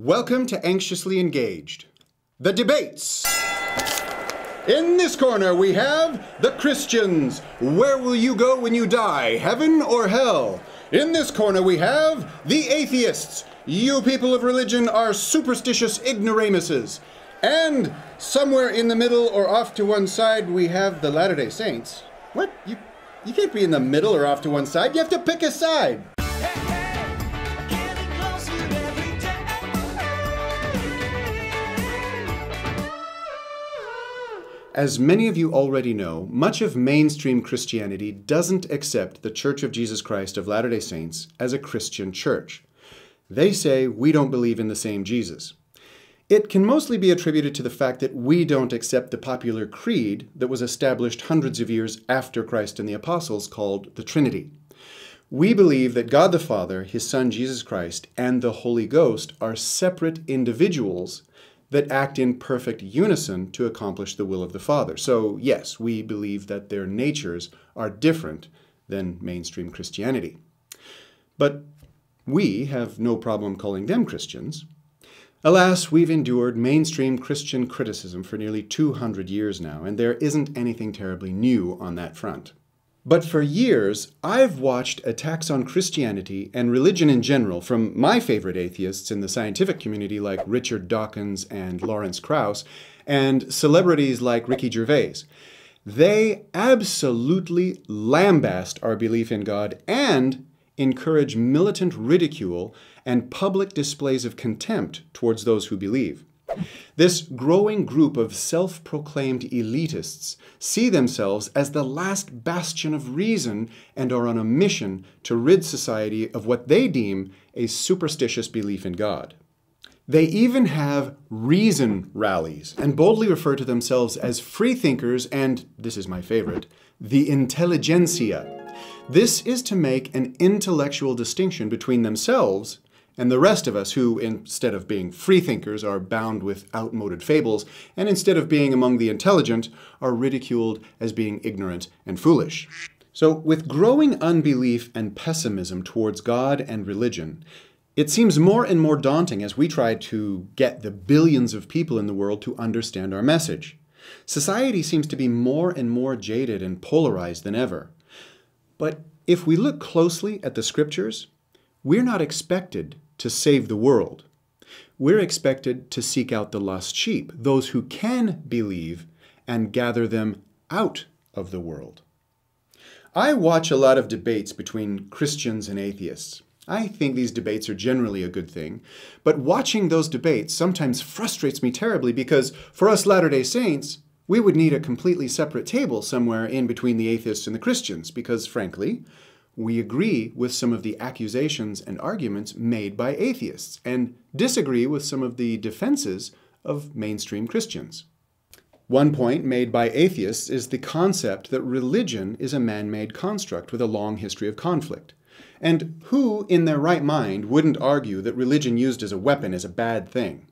Welcome to Anxiously Engaged. The debates. In this corner, we have the Christians. Where will you go when you die, heaven or hell? In this corner, we have the atheists. You people of religion are superstitious ignoramuses. And somewhere in the middle or off to one side, we have the Latter day Saints. What? You, you can't be in the middle or off to one side. You have to pick a side. As many of you already know, much of mainstream Christianity doesn't accept the Church of Jesus Christ of Latter day Saints as a Christian church. They say we don't believe in the same Jesus. It can mostly be attributed to the fact that we don't accept the popular creed that was established hundreds of years after Christ and the Apostles called the Trinity. We believe that God the Father, His Son Jesus Christ, and the Holy Ghost are separate individuals that act in perfect unison to accomplish the will of the Father. So, yes, we believe that their natures are different than mainstream Christianity. But we have no problem calling them Christians. Alas, we've endured mainstream Christian criticism for nearly 200 years now, and there isn't anything terribly new on that front. But for years, I've watched attacks on Christianity and religion in general from my favorite atheists in the scientific community like Richard Dawkins and Lawrence Krauss, and celebrities like Ricky Gervais. They absolutely lambast our belief in God and encourage militant ridicule and public displays of contempt towards those who believe. This growing group of self proclaimed elitists see themselves as the last bastion of reason and are on a mission to rid society of what they deem a superstitious belief in God. They even have reason rallies and boldly refer to themselves as freethinkers and, this is my favorite, the intelligentsia. This is to make an intellectual distinction between themselves and the rest of us who, instead of being freethinkers, are bound with outmoded fables, and instead of being among the intelligent, are ridiculed as being ignorant and foolish. So, with growing unbelief and pessimism towards God and religion, it seems more and more daunting as we try to get the billions of people in the world to understand our message. Society seems to be more and more jaded and polarized than ever. But if we look closely at the scriptures, we're not expected to save the world. We're expected to seek out the lost sheep, those who can believe, and gather them out of the world. I watch a lot of debates between Christians and atheists. I think these debates are generally a good thing, but watching those debates sometimes frustrates me terribly because for us Latter day Saints, we would need a completely separate table somewhere in between the atheists and the Christians because, frankly, we agree with some of the accusations and arguments made by atheists and disagree with some of the defenses of mainstream Christians. One point made by atheists is the concept that religion is a man made construct with a long history of conflict. And who, in their right mind, wouldn't argue that religion used as a weapon is a bad thing?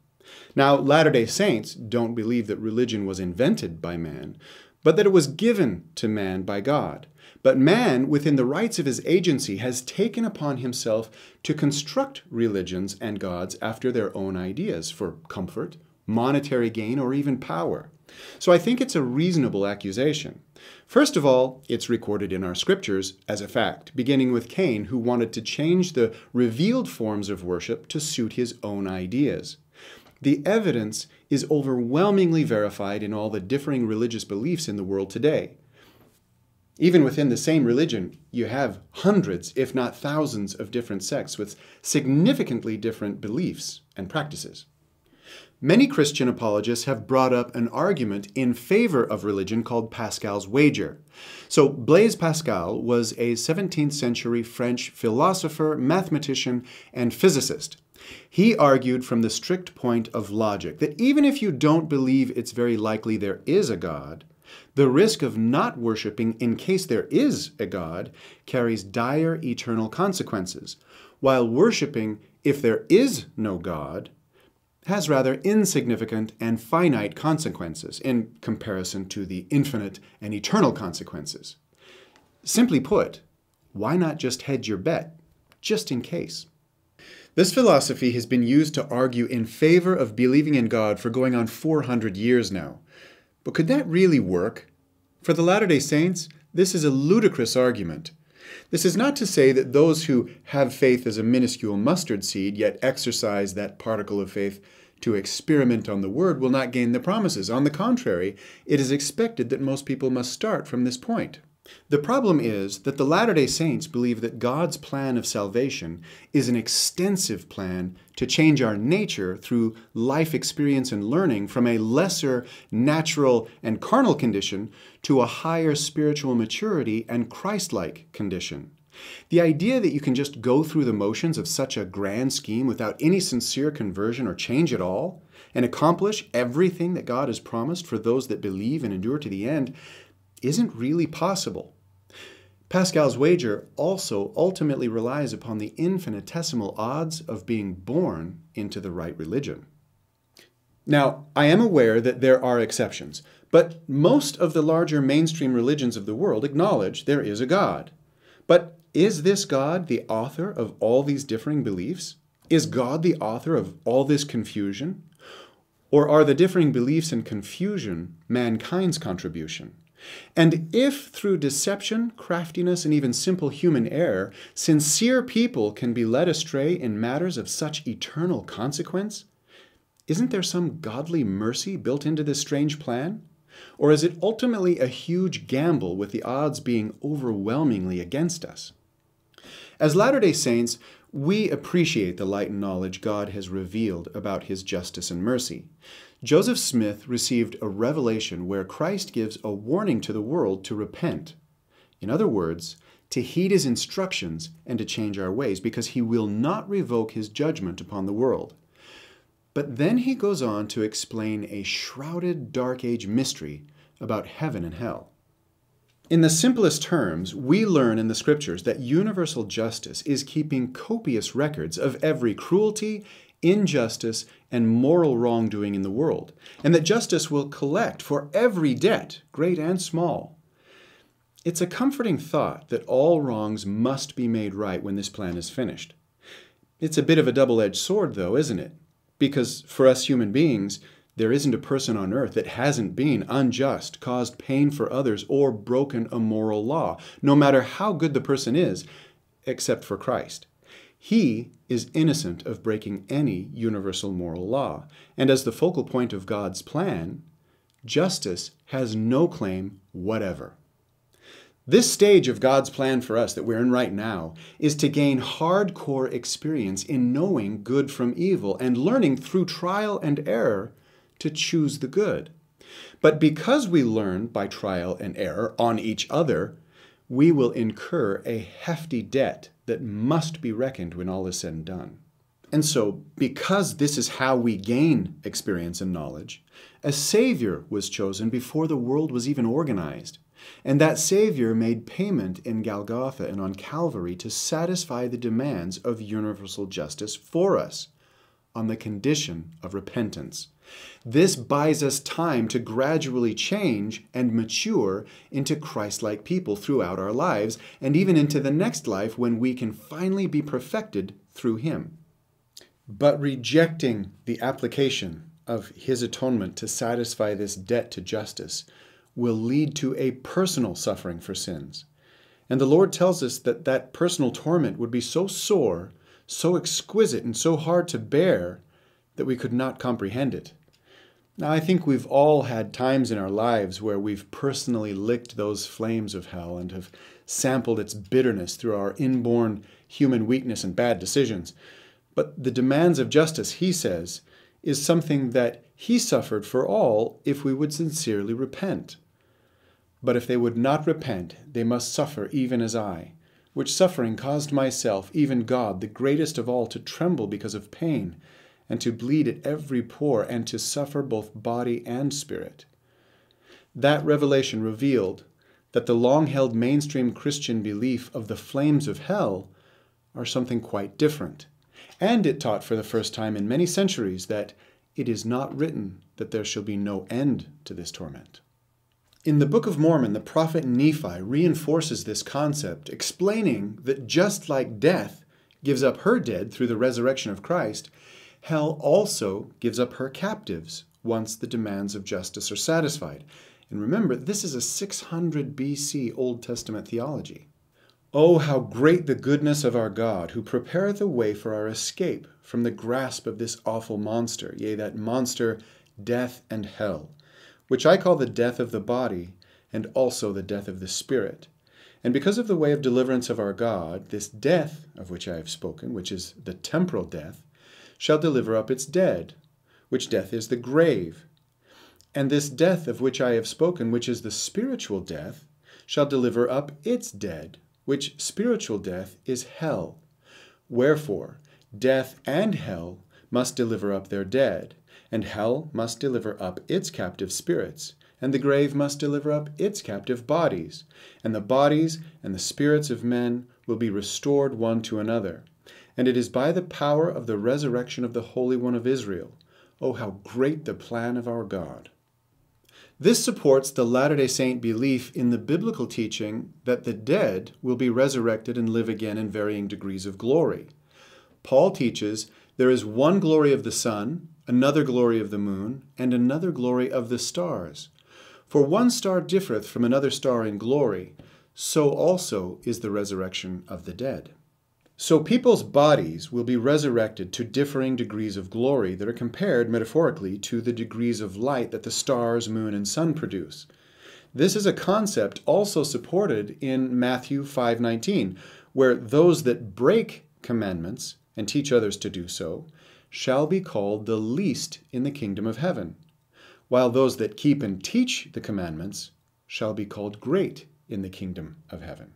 Now, Latter day Saints don't believe that religion was invented by man, but that it was given to man by God. But man, within the rights of his agency, has taken upon himself to construct religions and gods after their own ideas for comfort, monetary gain, or even power. So I think it's a reasonable accusation. First of all, it's recorded in our scriptures as a fact, beginning with Cain, who wanted to change the revealed forms of worship to suit his own ideas. The evidence is overwhelmingly verified in all the differing religious beliefs in the world today. Even within the same religion, you have hundreds, if not thousands, of different sects with significantly different beliefs and practices. Many Christian apologists have brought up an argument in favor of religion called Pascal's wager. So, Blaise Pascal was a 17th century French philosopher, mathematician, and physicist. He argued from the strict point of logic that even if you don't believe it's very likely there is a God, the risk of not worshiping in case there is a God carries dire eternal consequences, while worshiping if there is no God has rather insignificant and finite consequences in comparison to the infinite and eternal consequences. Simply put, why not just hedge your bet, just in case? This philosophy has been used to argue in favor of believing in God for going on 400 years now. But could that really work? For the Latter day Saints, this is a ludicrous argument. This is not to say that those who have faith as a minuscule mustard seed, yet exercise that particle of faith to experiment on the word, will not gain the promises. On the contrary, it is expected that most people must start from this point. The problem is that the Latter day Saints believe that God's plan of salvation is an extensive plan to change our nature through life experience and learning from a lesser natural and carnal condition to a higher spiritual maturity and Christ like condition. The idea that you can just go through the motions of such a grand scheme without any sincere conversion or change at all and accomplish everything that God has promised for those that believe and endure to the end isn't really possible. Pascal's wager also ultimately relies upon the infinitesimal odds of being born into the right religion. Now, I am aware that there are exceptions, but most of the larger mainstream religions of the world acknowledge there is a God. But is this God the author of all these differing beliefs? Is God the author of all this confusion? Or are the differing beliefs and confusion mankind's contribution? And if through deception, craftiness, and even simple human error, sincere people can be led astray in matters of such eternal consequence, isn't there some godly mercy built into this strange plan? Or is it ultimately a huge gamble with the odds being overwhelmingly against us? As Latter day Saints, we appreciate the light and knowledge God has revealed about His justice and mercy. Joseph Smith received a revelation where Christ gives a warning to the world to repent. In other words, to heed his instructions and to change our ways, because he will not revoke his judgment upon the world. But then he goes on to explain a shrouded Dark Age mystery about heaven and hell. In the simplest terms, we learn in the scriptures that universal justice is keeping copious records of every cruelty injustice, and moral wrongdoing in the world, and that justice will collect for every debt, great and small. It's a comforting thought that all wrongs must be made right when this plan is finished. It's a bit of a double edged sword, though, isn't it? Because for us human beings, there isn't a person on earth that hasn't been unjust, caused pain for others, or broken a moral law, no matter how good the person is, except for Christ. He is innocent of breaking any universal moral law, and as the focal point of God's plan, justice has no claim whatever. This stage of God's plan for us that we're in right now is to gain hardcore experience in knowing good from evil and learning through trial and error to choose the good. But because we learn by trial and error on each other, we will incur a hefty debt that must be reckoned when all is said and done. And so, because this is how we gain experience and knowledge, a Savior was chosen before the world was even organized. And that Savior made payment in Golgotha and on Calvary to satisfy the demands of universal justice for us on the condition of repentance. This buys us time to gradually change and mature into Christ like people throughout our lives and even into the next life when we can finally be perfected through Him. But rejecting the application of His atonement to satisfy this debt to justice will lead to a personal suffering for sins. And the Lord tells us that that personal torment would be so sore so exquisite and so hard to bear that we could not comprehend it. Now, I think we've all had times in our lives where we've personally licked those flames of hell and have sampled its bitterness through our inborn human weakness and bad decisions. But the demands of justice, he says, is something that he suffered for all if we would sincerely repent. But if they would not repent, they must suffer even as I which suffering caused myself, even God, the greatest of all, to tremble because of pain, and to bleed at every pore, and to suffer both body and spirit. That revelation revealed that the long held mainstream Christian belief of the flames of hell are something quite different. And it taught for the first time in many centuries that it is not written that there shall be no end to this torment. In the Book of Mormon, the prophet Nephi reinforces this concept, explaining that just like death gives up her dead through the resurrection of Christ, hell also gives up her captives once the demands of justice are satisfied. And remember, this is a 600 BC Old Testament theology. Oh, how great the goodness of our God, who prepareth a way for our escape from the grasp of this awful monster, yea, that monster, death and hell which I call the death of the body, and also the death of the spirit. And because of the way of deliverance of our God, this death of which I have spoken, which is the temporal death, shall deliver up its dead, which death is the grave. And this death of which I have spoken, which is the spiritual death, shall deliver up its dead, which spiritual death is hell. Wherefore, death and hell must deliver up their dead, and hell must deliver up its captive spirits, and the grave must deliver up its captive bodies, and the bodies and the spirits of men will be restored one to another. And it is by the power of the resurrection of the Holy One of Israel. Oh, how great the plan of our God! This supports the Latter day Saint belief in the biblical teaching that the dead will be resurrected and live again in varying degrees of glory. Paul teaches there is one glory of the Son another glory of the moon, and another glory of the stars. For one star differeth from another star in glory, so also is the resurrection of the dead. So people's bodies will be resurrected to differing degrees of glory that are compared metaphorically to the degrees of light that the stars, moon, and sun produce. This is a concept also supported in Matthew 5:19, where those that break commandments and teach others to do so shall be called the least in the kingdom of heaven, while those that keep and teach the commandments shall be called great in the kingdom of heaven.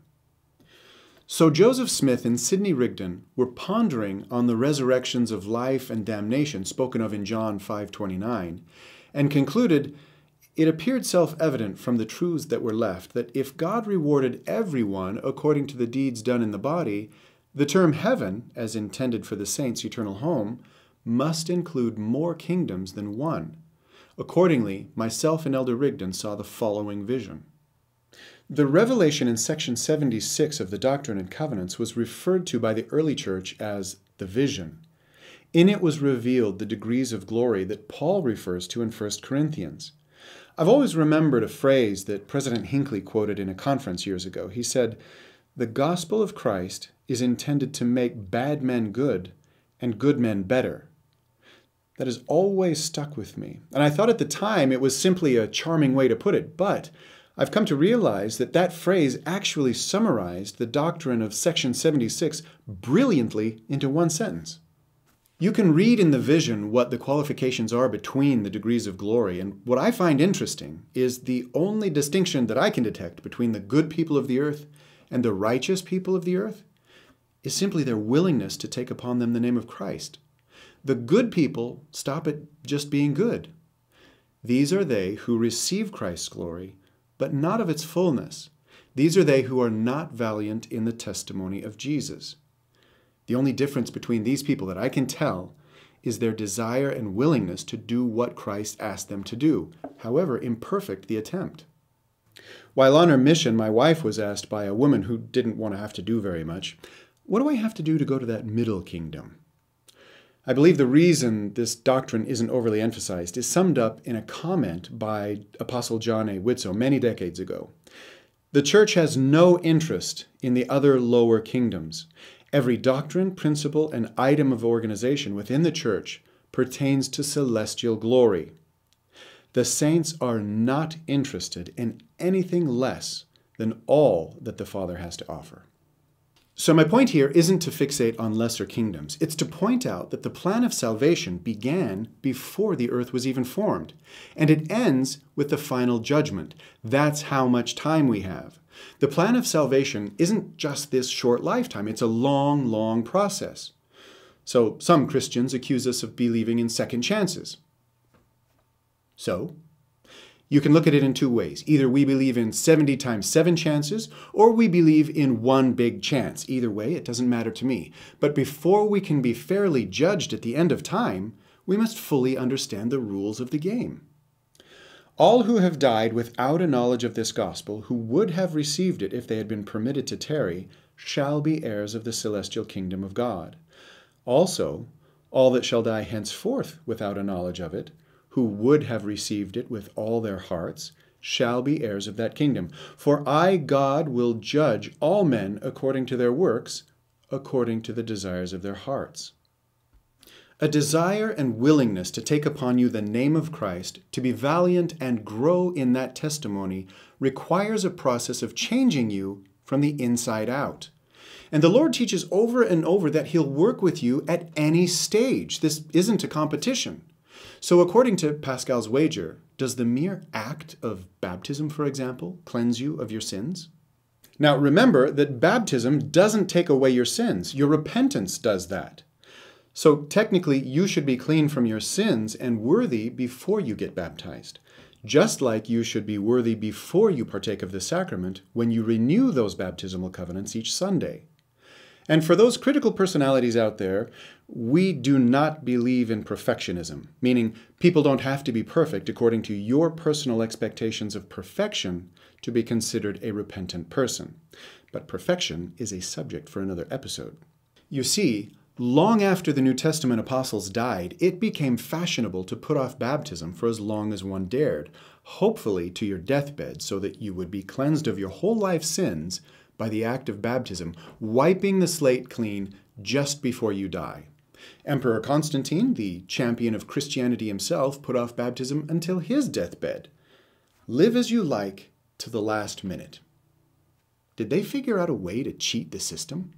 So Joseph Smith and Sidney Rigdon were pondering on the resurrections of life and damnation spoken of in John 5:29 and concluded it appeared self-evident from the truths that were left that if God rewarded everyone according to the deeds done in the body, the term heaven as intended for the saints' eternal home must include more kingdoms than one. Accordingly, myself and Elder Rigdon saw the following vision. The revelation in section 76 of the Doctrine and Covenants was referred to by the early church as the vision. In it was revealed the degrees of glory that Paul refers to in 1 Corinthians. I've always remembered a phrase that President Hinckley quoted in a conference years ago. He said, The gospel of Christ is intended to make bad men good and good men better that has always stuck with me. And I thought at the time it was simply a charming way to put it, but I've come to realize that that phrase actually summarized the doctrine of Section 76 brilliantly into one sentence. You can read in the vision what the qualifications are between the degrees of glory, and what I find interesting is the only distinction that I can detect between the good people of the earth and the righteous people of the earth is simply their willingness to take upon them the name of Christ the good people stop at just being good. These are they who receive Christ's glory, but not of its fullness. These are they who are not valiant in the testimony of Jesus. The only difference between these people that I can tell is their desire and willingness to do what Christ asked them to do, however imperfect the attempt. While on her mission, my wife was asked by a woman who didn't want to have to do very much, What do I have to do to go to that middle kingdom? I believe the reason this doctrine isn't overly emphasized is summed up in a comment by Apostle John A. Witzo many decades ago. The church has no interest in the other lower kingdoms. Every doctrine, principle, and item of organization within the church pertains to celestial glory. The saints are not interested in anything less than all that the Father has to offer. So, my point here isn't to fixate on lesser kingdoms. It's to point out that the plan of salvation began before the earth was even formed, and it ends with the final judgment. That's how much time we have. The plan of salvation isn't just this short lifetime, it's a long, long process. So, some Christians accuse us of believing in second chances. So, you can look at it in two ways. Either we believe in 70 times 7 chances, or we believe in one big chance. Either way, it doesn't matter to me. But before we can be fairly judged at the end of time, we must fully understand the rules of the game. All who have died without a knowledge of this gospel, who would have received it if they had been permitted to tarry, shall be heirs of the celestial kingdom of God. Also, all that shall die henceforth without a knowledge of it, who would have received it with all their hearts shall be heirs of that kingdom. For I, God, will judge all men according to their works, according to the desires of their hearts. A desire and willingness to take upon you the name of Christ, to be valiant and grow in that testimony, requires a process of changing you from the inside out. And the Lord teaches over and over that He'll work with you at any stage. This isn't a competition. So, according to Pascal's wager, does the mere act of baptism, for example, cleanse you of your sins? Now, remember that baptism doesn't take away your sins, your repentance does that. So, technically, you should be clean from your sins and worthy before you get baptized, just like you should be worthy before you partake of the sacrament when you renew those baptismal covenants each Sunday. And for those critical personalities out there, we do not believe in perfectionism, meaning people don't have to be perfect according to your personal expectations of perfection to be considered a repentant person. But perfection is a subject for another episode. You see, long after the New Testament apostles died, it became fashionable to put off baptism for as long as one dared, hopefully to your deathbed, so that you would be cleansed of your whole life's sins by the act of baptism, wiping the slate clean just before you die. Emperor Constantine, the champion of Christianity himself, put off baptism until his deathbed. Live as you like to the last minute. Did they figure out a way to cheat the system?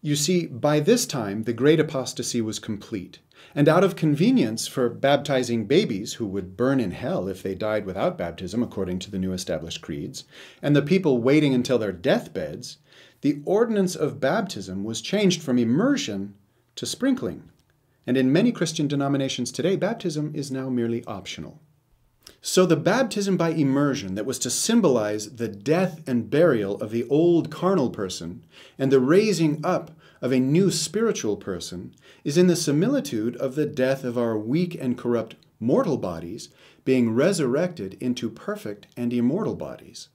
You see, by this time the great apostasy was complete. And out of convenience for baptizing babies who would burn in hell if they died without baptism, according to the new established creeds, and the people waiting until their deathbeds, the ordinance of baptism was changed from immersion to sprinkling. And in many Christian denominations today, baptism is now merely optional. So the baptism by immersion that was to symbolize the death and burial of the old carnal person and the raising up of a new spiritual person is in the similitude of the death of our weak and corrupt mortal bodies being resurrected into perfect and immortal bodies.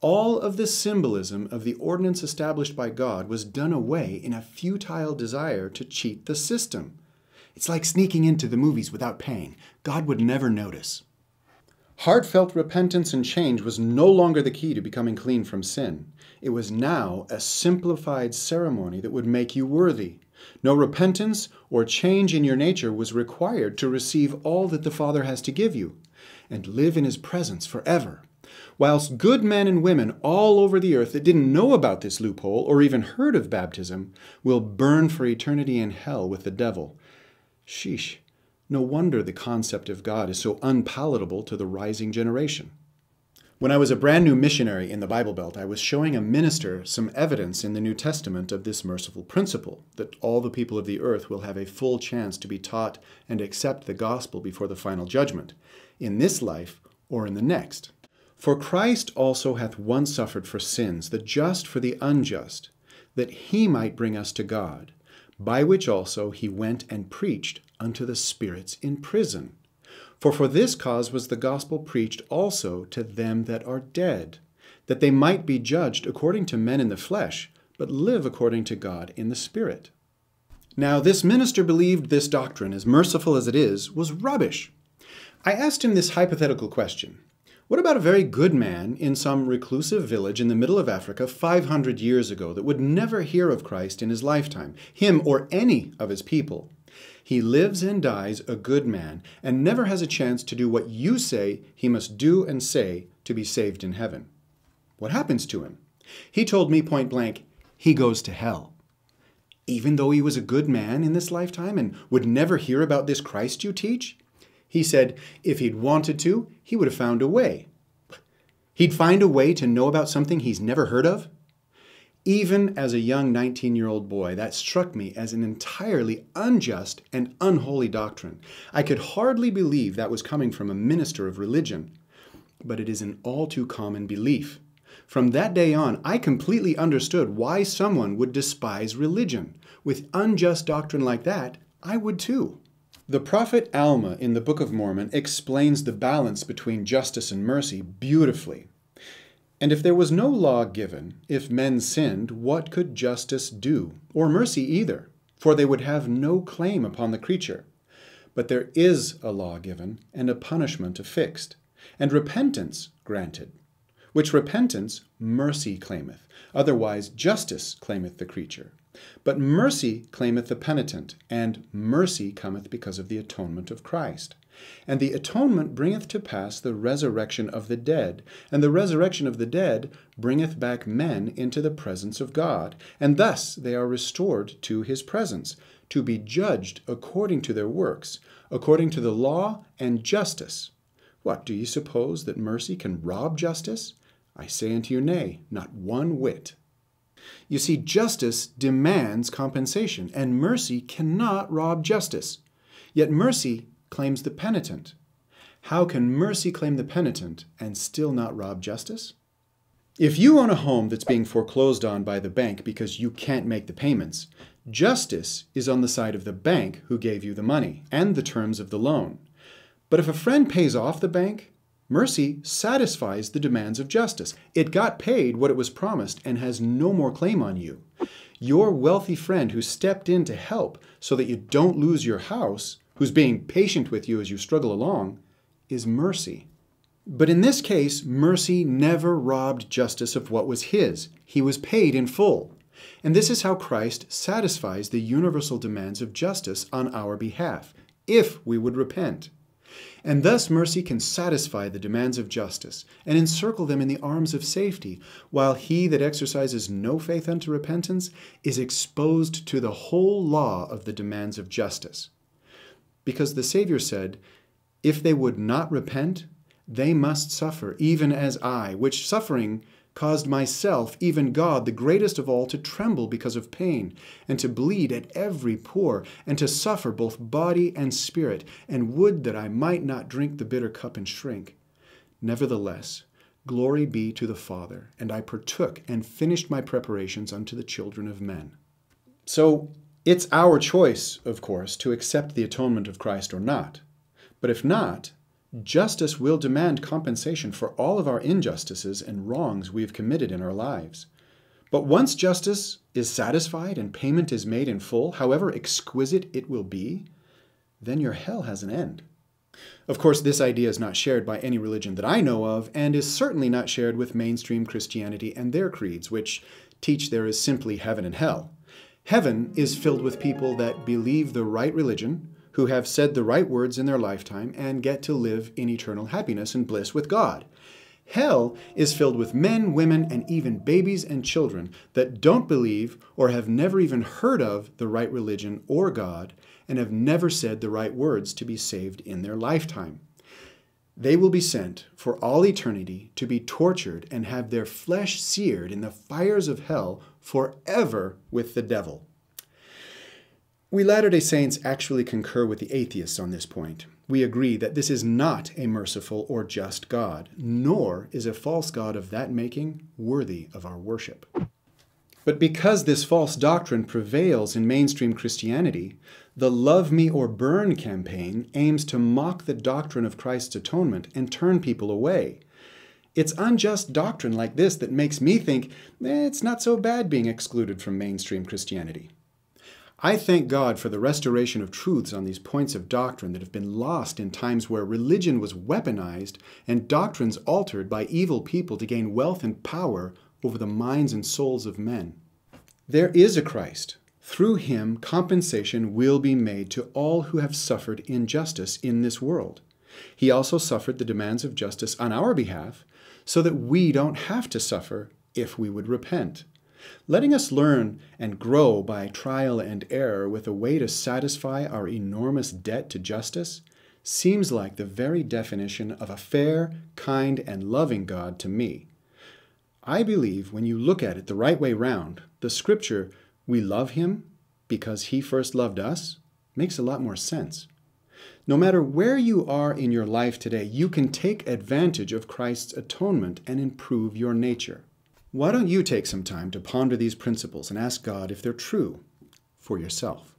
All of the symbolism of the ordinance established by God was done away in a futile desire to cheat the system. It's like sneaking into the movies without paying. God would never notice. Heartfelt repentance and change was no longer the key to becoming clean from sin. It was now a simplified ceremony that would make you worthy. No repentance or change in your nature was required to receive all that the Father has to give you and live in His presence forever. Whilst good men and women all over the earth that didn't know about this loophole or even heard of baptism will burn for eternity in hell with the devil. Sheesh. No wonder the concept of God is so unpalatable to the rising generation. When I was a brand new missionary in the Bible Belt, I was showing a minister some evidence in the New Testament of this merciful principle that all the people of the earth will have a full chance to be taught and accept the gospel before the final judgment, in this life or in the next. For Christ also hath once suffered for sins, the just for the unjust, that he might bring us to God by which also he went and preached unto the spirits in prison. For for this cause was the gospel preached also to them that are dead, that they might be judged according to men in the flesh, but live according to God in the Spirit. Now, this minister believed this doctrine, as merciful as it is, was rubbish. I asked him this hypothetical question what about a very good man in some reclusive village in the middle of Africa 500 years ago that would never hear of Christ in his lifetime, him or any of his people? He lives and dies a good man and never has a chance to do what you say he must do and say to be saved in heaven. What happens to him? He told me point blank, he goes to hell. Even though he was a good man in this lifetime and would never hear about this Christ you teach? He said if he'd wanted to, he would have found a way. He'd find a way to know about something he's never heard of? Even as a young 19 year old boy, that struck me as an entirely unjust and unholy doctrine. I could hardly believe that was coming from a minister of religion. But it is an all too common belief. From that day on, I completely understood why someone would despise religion. With unjust doctrine like that, I would too. The prophet Alma in the Book of Mormon explains the balance between justice and mercy beautifully. And if there was no law given, if men sinned, what could justice do, or mercy either? For they would have no claim upon the creature. But there is a law given, and a punishment affixed, and repentance granted which repentance mercy claimeth, otherwise justice claimeth the creature. But mercy claimeth the penitent, and mercy cometh because of the atonement of Christ. And the atonement bringeth to pass the resurrection of the dead, and the resurrection of the dead bringeth back men into the presence of God, and thus they are restored to his presence, to be judged according to their works, according to the law and justice. What, do ye suppose that mercy can rob justice? I say unto you, Nay, not one whit. You see, justice demands compensation, and mercy cannot rob justice. Yet mercy claims the penitent. How can mercy claim the penitent and still not rob justice? If you own a home that's being foreclosed on by the bank because you can't make the payments, justice is on the side of the bank who gave you the money and the terms of the loan. But if a friend pays off the bank, Mercy satisfies the demands of justice. It got paid what it was promised and has no more claim on you. Your wealthy friend who stepped in to help so that you don't lose your house, who's being patient with you as you struggle along, is mercy. But in this case, mercy never robbed justice of what was his. He was paid in full. And this is how Christ satisfies the universal demands of justice on our behalf, if we would repent. And thus mercy can satisfy the demands of justice, and encircle them in the arms of safety, while he that exercises no faith unto repentance is exposed to the whole law of the demands of justice. Because the Savior said, If they would not repent, they must suffer, even as I, which suffering caused myself, even God, the greatest of all, to tremble because of pain, and to bleed at every pore, and to suffer both body and spirit, and would that I might not drink the bitter cup and shrink. Nevertheless, glory be to the Father, and I partook and finished my preparations unto the children of men. So, it's our choice, of course, to accept the atonement of Christ or not. But if not, Justice will demand compensation for all of our injustices and wrongs we have committed in our lives. But once justice is satisfied and payment is made in full, however exquisite it will be, then your hell has an end. Of course, this idea is not shared by any religion that I know of, and is certainly not shared with mainstream Christianity and their creeds, which teach there is simply heaven and hell. Heaven is filled with people that believe the right religion, who have said the right words in their lifetime and get to live in eternal happiness and bliss with God. Hell is filled with men, women, and even babies and children that don't believe or have never even heard of the right religion or God and have never said the right words to be saved in their lifetime. They will be sent for all eternity to be tortured and have their flesh seared in the fires of hell forever with the devil. We Latter day Saints actually concur with the atheists on this point. We agree that this is not a merciful or just God, nor is a false God of that making worthy of our worship. But because this false doctrine prevails in mainstream Christianity, the Love Me or Burn campaign aims to mock the doctrine of Christ's atonement and turn people away. It's unjust doctrine like this that makes me think eh, it's not so bad being excluded from mainstream Christianity. I thank God for the restoration of truths on these points of doctrine that have been lost in times where religion was weaponized and doctrines altered by evil people to gain wealth and power over the minds and souls of men. There is a Christ. Through him, compensation will be made to all who have suffered injustice in this world. He also suffered the demands of justice on our behalf so that we don't have to suffer if we would repent letting us learn and grow by trial and error with a way to satisfy our enormous debt to justice seems like the very definition of a fair, kind, and loving God to me. I believe when you look at it the right way round, the scripture, we love him because he first loved us, makes a lot more sense. No matter where you are in your life today, you can take advantage of Christ's atonement and improve your nature. Why don't you take some time to ponder these principles and ask God if they're true for yourself?